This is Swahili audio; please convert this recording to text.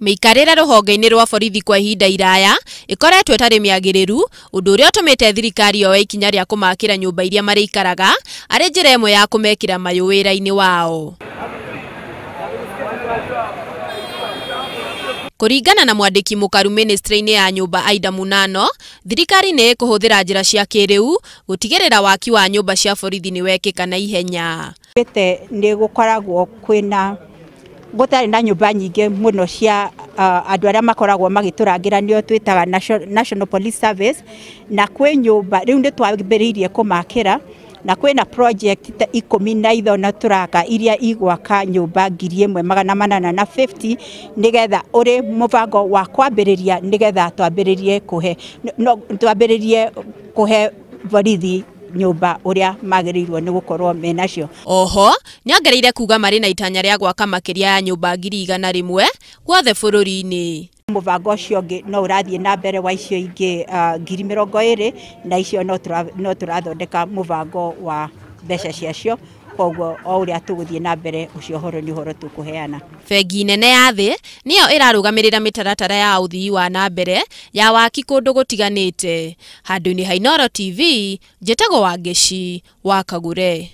Mĩikarĩre rũhonge-inĩ rwa borithi kwa ihinda iraya ikoretwe ĩtarĩ mĩagĩrĩru, ũndũ ũrĩa ũtũmĩte thirikari yoe ikinya rĩa kumakira nyumba iria marĩikaraga ari njĩra ĩmwe ya kumekira mayũ wĩra ini wao. kuringana na mwandĩki mukaru ministry-inĩ ya nyumba Aida Munano, thirikari nĩ ĩkũhũthĩra njira cia kĩrĩu gũtigĩrĩra waki wa nyumba cia borithi ni wekĩka na ihenya. Nĩ gũkoragwo kwina gutari na nyumba nyinge muno cia andu aria makoragwo magiturangira nio twitaga National Police Service na kwi nyumba riu ni twambiriirie kumakira na kwina project ta ikumi na na turaka iria igwaka nyumba ngiri imwe magana manana na 50 nigetha uri mubango wa kwambiriria nigetha twambiririe kuhe no, twambiririe kuhe borithi nyumba uria magirirwo ni gukorwo menacio oho nĩongereire kuga mari na itanya rĩa gwaka makiria ya nyumba ngiri igana rimwe gwothe bũrũri-inĩ mubango ũcio ũngĩ no urathie na mbere wa icio ingĩ uh, ngiri mirongo iri na icio no turathondeka mũbango wa mbeca ciacio koguo o uria tuguthie na mbere ucio horo ni horo tukuheana bengi nene ya thi niyo irarugamirira mitaratara ya uthii wa na mbere ya waki kundu gutiganite handu-ini ha hainoro TV njitagwo wa ngeci wa kagure